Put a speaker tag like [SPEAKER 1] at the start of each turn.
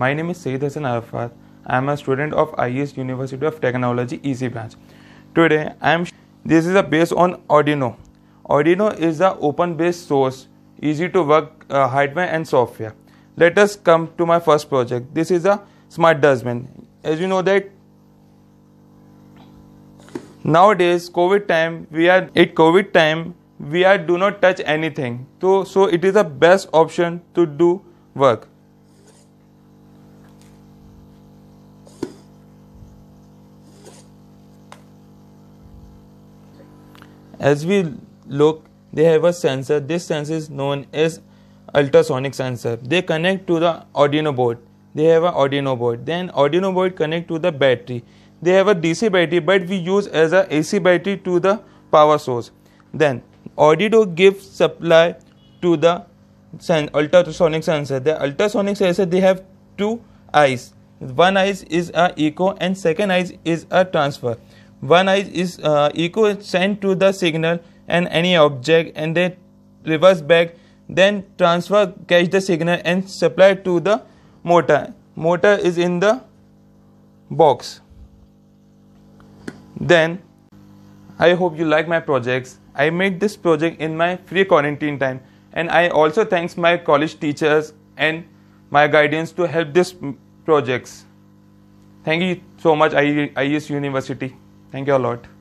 [SPEAKER 1] My name is Saeed Hassan Arafat. I am a student of IES University of Technology Easy branch. Today I am this is a based on Arduino. Arduino is the open based source, easy to work uh, hardware and software. Let us come to my first project. This is a smart dustbin. As you know that nowadays COVID time we are at COVID time we are do not touch anything. So so it is the best option to do work. As we look, they have a sensor. This sensor is known as ultrasonic sensor. They connect to the Arduino board. They have an Arduino board. Then Arduino board connect to the battery. They have a DC battery, but we use as a AC battery to the power source. Then Arduino gives supply to the sen- ultrasonic sensor. The ultrasonic sensor they have two eyes. One eyes is a echo and second eyes is a transfer. One eye is uh, echo sent to the signal and any object and then reverse back then transfer catch the signal and supply to the motor. Motor is in the box. Then I hope you like my projects. I made this project in my free quarantine time and I also thanks my college teachers and my guidance to help this projects. Thank you so much IES University. Thank you Lord.